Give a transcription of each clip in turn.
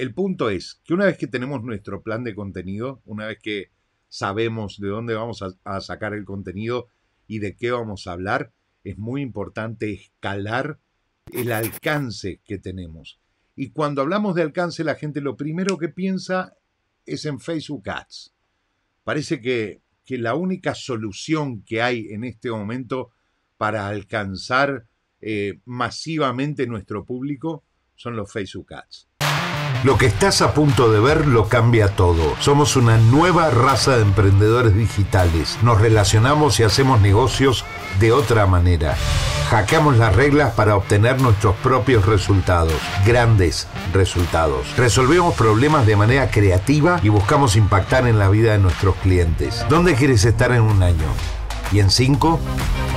El punto es que una vez que tenemos nuestro plan de contenido, una vez que sabemos de dónde vamos a, sacar el contenido y de qué vamos a hablar, es muy importante escalar el alcance que tenemos. Y cuando hablamos de alcance, la gente lo primero que piensa es en Facebook Ads. Parece que, la única solución que hay en este momento para alcanzar eh, masivamente nuestro público son los Facebook Ads. Lo que estás a punto de ver lo cambia todo. Somos una nueva raza de emprendedores digitales. Nos relacionamos y hacemos negocios de otra manera. Hackeamos las reglas para obtener nuestros propios resultados, grandes resultados. Resolvemos problemas de manera creativa y buscamos impactar en la vida de nuestros clientes. ¿Dónde quieres estar en un año? y en 5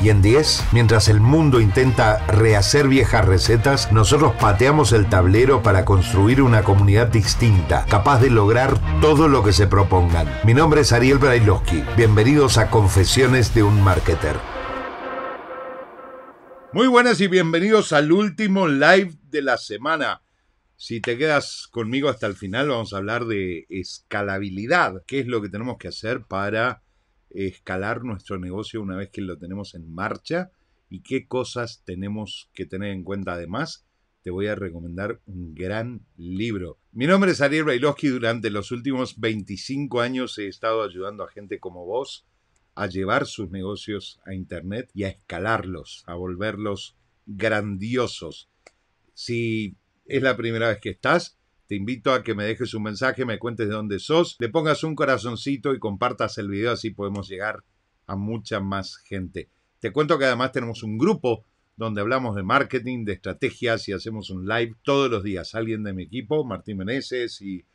y en 10. Mientras el mundo intenta rehacer viejas recetas, nosotros pateamos el tablero para construir una comunidad distinta, capaz de lograr todo lo que se propongan. Mi nombre es Ariel Brailovsky. Bienvenidos a Confesiones de un Marketer. Muy buenas y bienvenidos al último live de la semana. Si te quedas conmigo hasta el final, vamos a hablar de escalabilidad, qué es lo que tenemos que hacer para escalar nuestro negocio una vez que lo tenemos en marcha y qué cosas tenemos que tener en cuenta además. Te voy a recomendar un gran libro. Mi nombre es Ariel Bailoski. Durante los últimos 25 años he estado ayudando a gente como vos a llevar sus negocios a Internet y a escalarlos, a volverlos grandiosos. Si es la primera vez que estás, te invito a que me dejes un mensaje, me cuentes de dónde sos, le pongas un corazoncito y compartas el video, así podemos llegar a mucha más gente. Te cuento que además tenemos un grupo donde hablamos de marketing, de estrategias y hacemos un live todos los días. Alguien de mi equipo, Martín Meneses y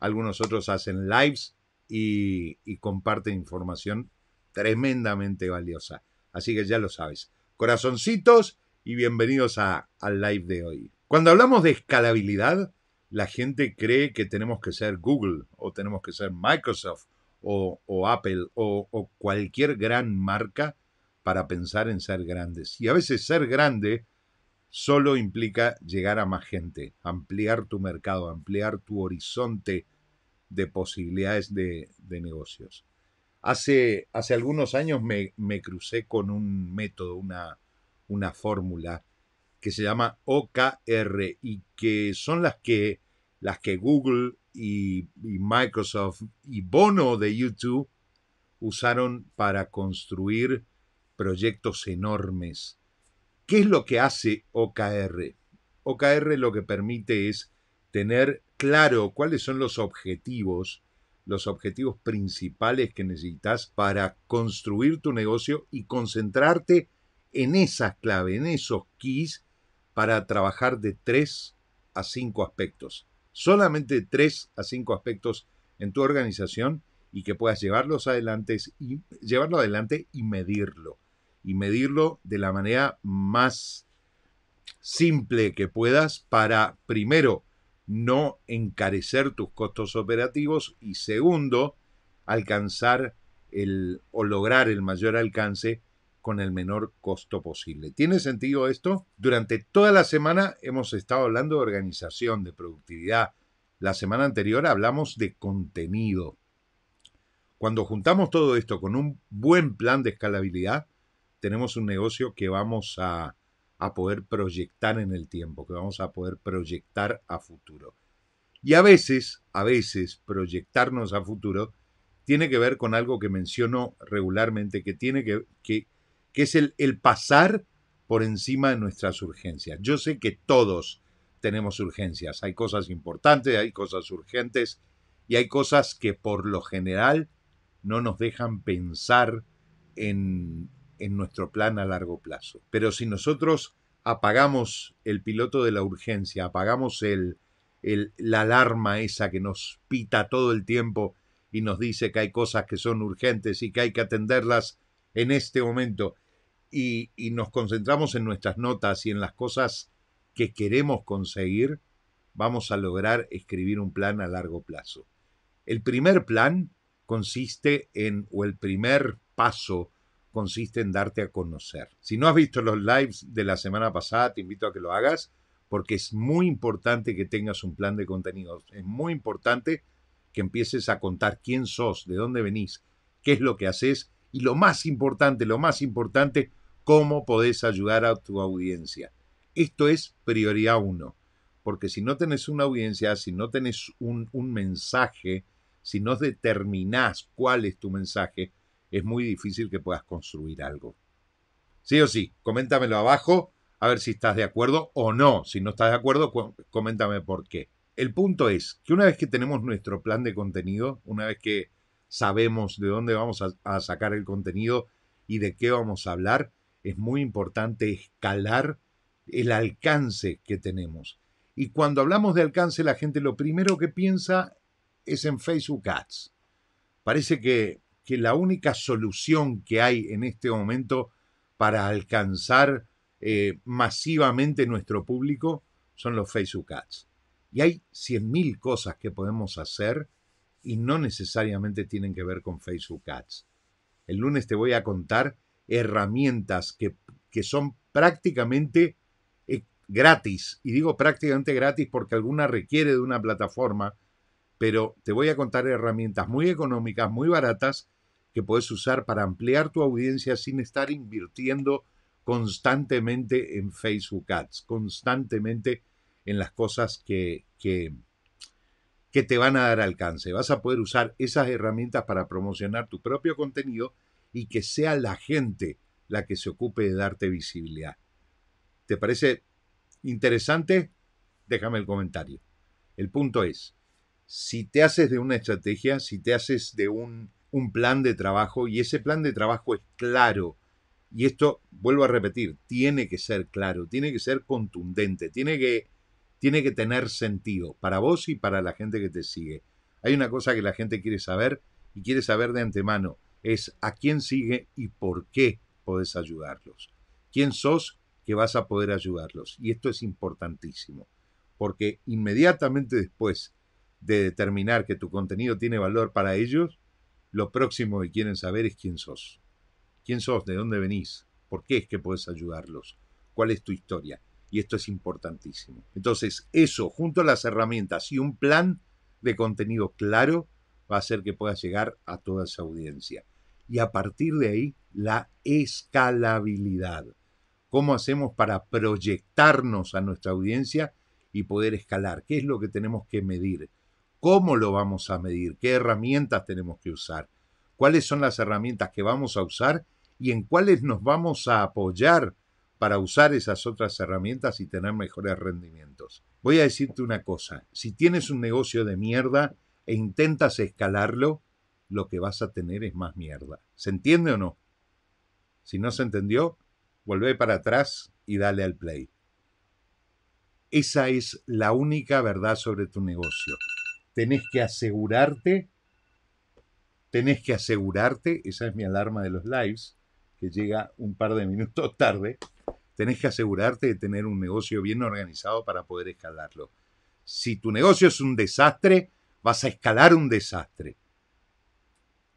algunos otros hacen lives y, y comparten información tremendamente valiosa. Así que ya lo sabes. Corazoncitos y bienvenidos a, al live de hoy. Cuando hablamos de escalabilidad, la gente cree que tenemos que ser Google o tenemos que ser Microsoft o, Apple o, cualquier gran marca para pensar en ser grandes. Y a veces ser grande solo implica llegar a más gente, ampliar tu mercado, ampliar tu horizonte de posibilidades de, negocios. Hace, hace, algunos años me, crucé con un método, una, una fórmula que se llama OKR y que son las que, las que Google y, y Microsoft y Bono de YouTube usaron para construir proyectos enormes. ¿Qué es lo que hace OKR? OKR lo que permite es tener claro cuáles son los objetivos, los objetivos principales que necesitas para construir tu negocio y concentrarte en esas claves, en esos keys para trabajar de tres a cinco aspectos. Solamente tres a cinco aspectos en tu organización y que puedas llevarlos adelante y, llevarlo adelante y medirlo. Y medirlo de la manera más simple que puedas para, primero, no encarecer tus costos operativos y segundo, alcanzar el, o lograr el mayor alcance con el menor costo posible. ¿Tiene sentido esto? Durante toda la semana hemos estado hablando de organización, de productividad. La semana anterior hablamos de contenido. Cuando juntamos todo esto con un buen plan de escalabilidad, tenemos un negocio que vamos a, poder proyectar en el tiempo, que vamos a poder proyectar a futuro. Y a veces, a veces, proyectarnos a futuro tiene que ver con algo que menciono regularmente, que tiene que, que, que es el, pasar por encima de nuestras urgencias. Yo sé que todos tenemos urgencias, hay cosas importantes, hay cosas urgentes y hay cosas que por lo general no nos dejan pensar en, nuestro plan a largo plazo. Pero si nosotros apagamos el piloto de la urgencia, apagamos el, la alarma esa que nos pita todo el tiempo y nos dice que hay cosas que son urgentes y que hay que atenderlas en este momento, y, nos concentramos en nuestras notas y en las cosas que queremos conseguir, vamos a lograr escribir un plan a largo plazo. El primer plan consiste en, o el primer paso consiste en darte a conocer. Si no has visto los lives de la semana pasada, te invito a que lo hagas porque es muy importante que tengas un plan de contenidos. Es muy importante que empieces a contar quién sos, de dónde venís, qué es lo que haces y lo más importante, lo más importante, cómo podés ayudar a tu audiencia. Esto es prioridad uno, porque si no tenés una audiencia, si no tenés un, mensaje, si no determinás cuál es tu mensaje, es muy difícil que puedas construir algo. Sí o sí, coméntamelo abajo, a ver si estás de acuerdo o no. Si no estás de acuerdo, coméntame por qué. El punto es que una vez que tenemos nuestro plan de contenido, una vez que sabemos de dónde vamos a, sacar el contenido y de qué vamos a hablar, es muy importante escalar el alcance que tenemos. Y cuando hablamos de alcance, la gente lo primero que piensa es en Facebook Ads. Parece que, la única solución que hay en este momento para alcanzar eh, masivamente nuestro público son los Facebook Ads. Y hay 100.000 cosas que podemos hacer y no necesariamente tienen que ver con Facebook Ads. El lunes te voy a contar herramientas que, son prácticamente eh, gratis. Y digo prácticamente gratis porque alguna requiere de una plataforma, pero te voy a contar herramientas muy económicas, muy baratas, que puedes usar para ampliar tu audiencia sin estar invirtiendo constantemente en Facebook Ads, constantemente en las cosas que, que te van a dar alcance. Vas a poder usar esas herramientas para promocionar tu propio contenido y que sea la gente la que se ocupe de darte visibilidad. ¿Te parece interesante? Déjame el comentario. El punto es, si te haces de una estrategia, si te haces de un, un plan de trabajo y ese plan de trabajo es claro, y esto, vuelvo a repetir, tiene que ser claro, tiene que ser contundente, tiene que tiene que tener sentido para vos y para la gente que te sigue. Hay una cosa que la gente quiere saber y quiere saber de antemano, es a quién sigue y por qué podés ayudarlos. ¿Quién sos que vas a poder ayudarlos? Y esto es importantísimo, porque inmediatamente después de determinar que tu contenido tiene valor para ellos, lo próximo que quieren saber es quién sos. ¿Quién sos? ¿De dónde venís? ¿Por qué es que puedes ayudarlos? ¿Cuál es tu historia? y esto es importantísimo. Entonces, eso, junto a las herramientas y un plan de contenido claro, va a hacer que pueda llegar a toda esa audiencia. Y a partir de ahí, la escalabilidad. ¿Cómo hacemos para proyectarnos a nuestra audiencia y poder escalar? ¿Qué es lo que tenemos que medir? ¿Cómo lo vamos a medir? ¿Qué herramientas tenemos que usar? ¿Cuáles son las herramientas que vamos a usar y en cuáles nos vamos a apoyar para usar esas otras herramientas y tener mejores rendimientos. Voy a decirte una cosa, si tienes un negocio de mierda e intentas escalarlo, lo que vas a tener es más mierda. ¿Se entiende o no? Si no se entendió, vuelve para atrás y dale al play. Esa es la única verdad sobre tu negocio. Tenés que asegurarte, tenés que asegurarte, esa es mi alarma de los lives, que llega un par de minutos tarde, tenés que asegurarte de tener un negocio bien organizado para poder escalarlo. Si tu negocio es un desastre, vas a escalar un desastre.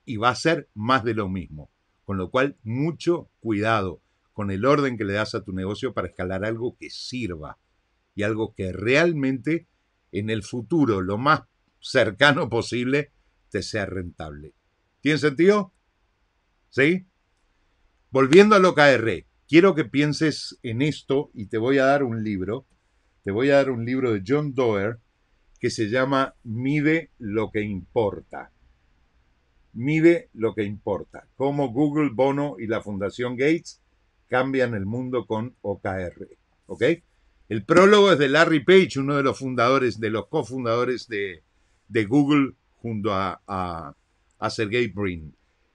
Y va a ser más de lo mismo. Con lo cual, mucho cuidado con el orden que le das a tu negocio para escalar algo que sirva y algo que realmente en el futuro, lo más cercano posible, te sea rentable. ¿Tiene sentido? ¿Sí? Volviendo a al OKR, Quiero que pienses en esto y te voy a dar un libro. Te voy a dar un libro de John Doerr que se llama Mide lo que importa. Mide lo que importa. Cómo Google, Bono y la Fundación Gates cambian el mundo con OKR. ¿Ok? El prólogo es de Larry Page, uno de los fundadores, de los cofundadores de, Google junto a, a, a, Sergey Brin.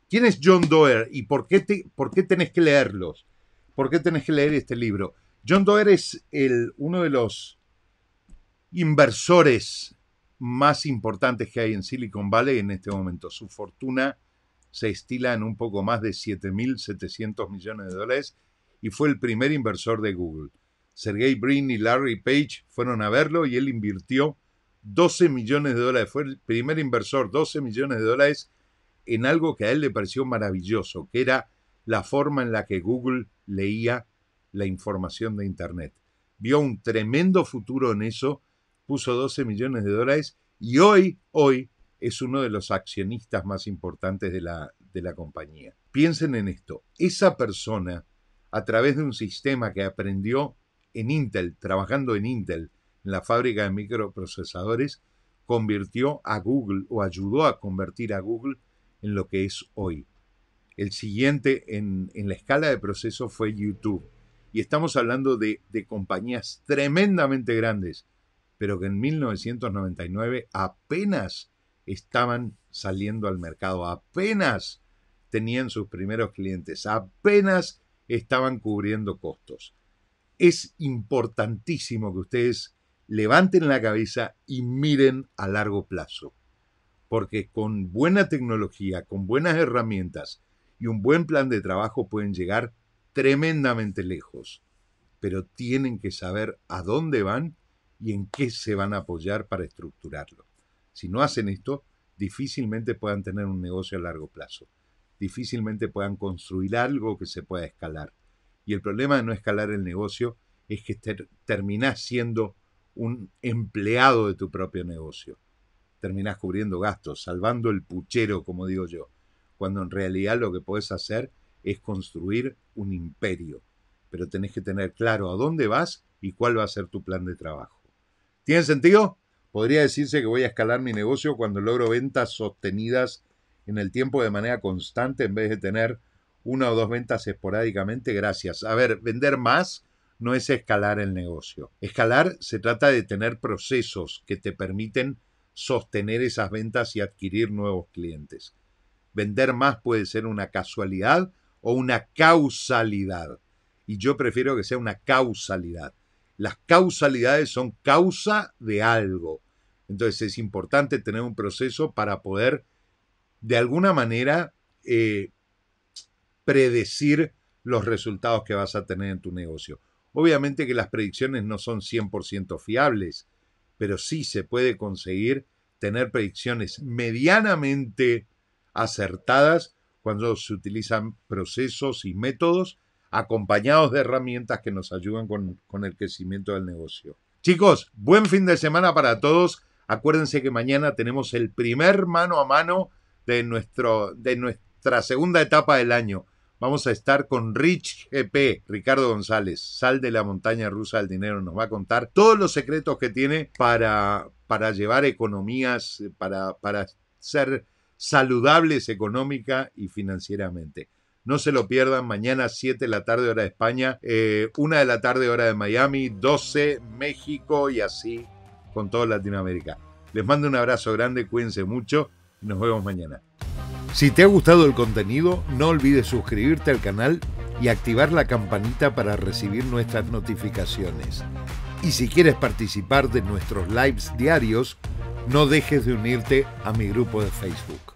¿Quién es John Doerr y por qué, te, por qué tenés que leerlos? ¿Por qué tenés que leer este libro? John Doe es el, uno de los inversores más importantes que hay en Silicon Valley en este momento. Su fortuna se estila en un poco más de 7.700 millones de dólares y fue el primer inversor de Google. Sergey Brin y Larry Page fueron a verlo y él invirtió 12 millones de dólares. Fue el primer inversor, 12 millones de dólares en algo que a él le pareció maravilloso, que era la forma en la que Google leía la información de Internet. Vio un tremendo futuro en eso, puso 12 millones de dólares y hoy, hoy, es uno de los accionistas más importantes de la, de la compañía. Piensen en esto, esa persona, a través de un sistema que aprendió en Intel, trabajando en Intel, en la fábrica de microprocesadores, convirtió a Google o ayudó a convertir a Google en lo que es hoy. El siguiente en, la escala de proceso fue YouTube. Y estamos hablando de, de compañías tremendamente grandes, pero que en 1999 apenas estaban saliendo al mercado, apenas tenían sus primeros clientes, apenas estaban cubriendo costos. Es importantísimo que ustedes levanten la cabeza y miren a largo plazo, porque con buena tecnología, con buenas herramientas, y un buen plan de trabajo pueden llegar tremendamente lejos, pero tienen que saber a dónde van y en qué se van a apoyar para estructurarlo. Si no hacen esto, difícilmente puedan tener un negocio a largo plazo, difícilmente puedan construir algo que se pueda escalar. Y el problema de no escalar el negocio es que terminás siendo un empleado de tu propio negocio. Terminás cubriendo gastos, salvando el puchero, como digo yo cuando en realidad lo que puedes hacer es construir un imperio. Pero tenés que tener claro a dónde vas y cuál va a ser tu plan de trabajo. ¿Tiene sentido? Podría decirse que voy a escalar mi negocio cuando logro ventas sostenidas en el tiempo de manera constante en vez de tener una o dos ventas esporádicamente. Gracias. A ver, vender más no es escalar el negocio. Escalar se trata de tener procesos que te permiten sostener esas ventas y adquirir nuevos clientes. Vender más puede ser una casualidad o una causalidad. Y yo prefiero que sea una causalidad. Las causalidades son causa de algo. Entonces es importante tener un proceso para poder, de alguna manera, eh, predecir los resultados que vas a tener en tu negocio. Obviamente que las predicciones no son 100% fiables, pero sí se puede conseguir tener predicciones medianamente acertadas cuando se utilizan procesos y métodos acompañados de herramientas que nos ayudan con, el crecimiento del negocio. Chicos, buen fin de semana para todos. Acuérdense que mañana tenemos el primer mano a mano de, nuestro, de nuestra segunda etapa del año. Vamos a estar con Rich GP, Ricardo González, sal de la montaña rusa del dinero. Nos va a contar todos los secretos que tiene para, para llevar economías, para, para ser saludables económica y financieramente. No se lo pierdan, mañana 7 de la tarde hora de España, 1 eh, de la tarde hora de Miami, 12 México y así con toda Latinoamérica. Les mando un abrazo grande, cuídense mucho y nos vemos mañana. Si te ha gustado el contenido, no olvides suscribirte al canal y activar la campanita para recibir nuestras notificaciones. Y si quieres participar de nuestros lives diarios, no dejes de unirte a mi grupo de Facebook.